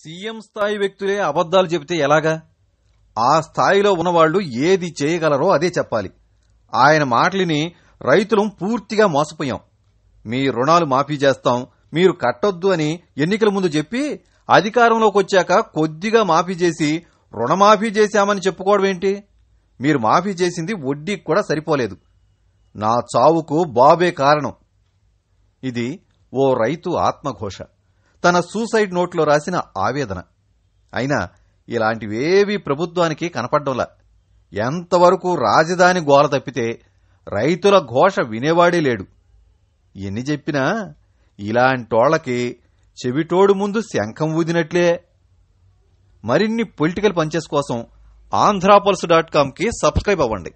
CM స్థాయి వ్యక్తులే అబద్దాలు చెబితే ఎలాగా ఆ స్థాయిలో ఉన్నవాళ్లు ఏది చేయగలరో అదే చెప్పాలి ఆయన మాటలిని రైతులు పూర్తిగా మోసపోయాం మీ రుణాలు మాఫీ చేస్తాం మీరు కట్టొద్దు అని ఎన్నికల ముందు చెప్పి అధికారంలోకి వచ్చాక కొద్దిగా మాఫీ చేసి రుణమాఫీ చేశామని చెప్పుకోవడం ఏంటి మీరు మాఫీ చేసింది వడ్డీ కూడా సరిపోలేదు నా చావుకు బాబే కారణం ఇది ఓ రైతు ఆత్మఘోష తన సూసైడ్ నోట్లో రాసిన ఆవేదన అయినా ఇలాంటివేవీ ప్రభుత్వానికి కనపడ్డంలా ఎంతవరకు రాజధాని గోల తప్పితే రైతుల ఘోష వినేవాడే లేడు ఎన్ని చెప్పినా ఇలాంటోళ్లకి చెవిటోడు ముందు శంఖం ఊదినట్లే మరిన్ని పొలిటికల్ పంచెస్ కోసం ఆంధ్రాపల్స్ డాట్ కామ్కి సబ్స్క్రైబ్ అవ్వండి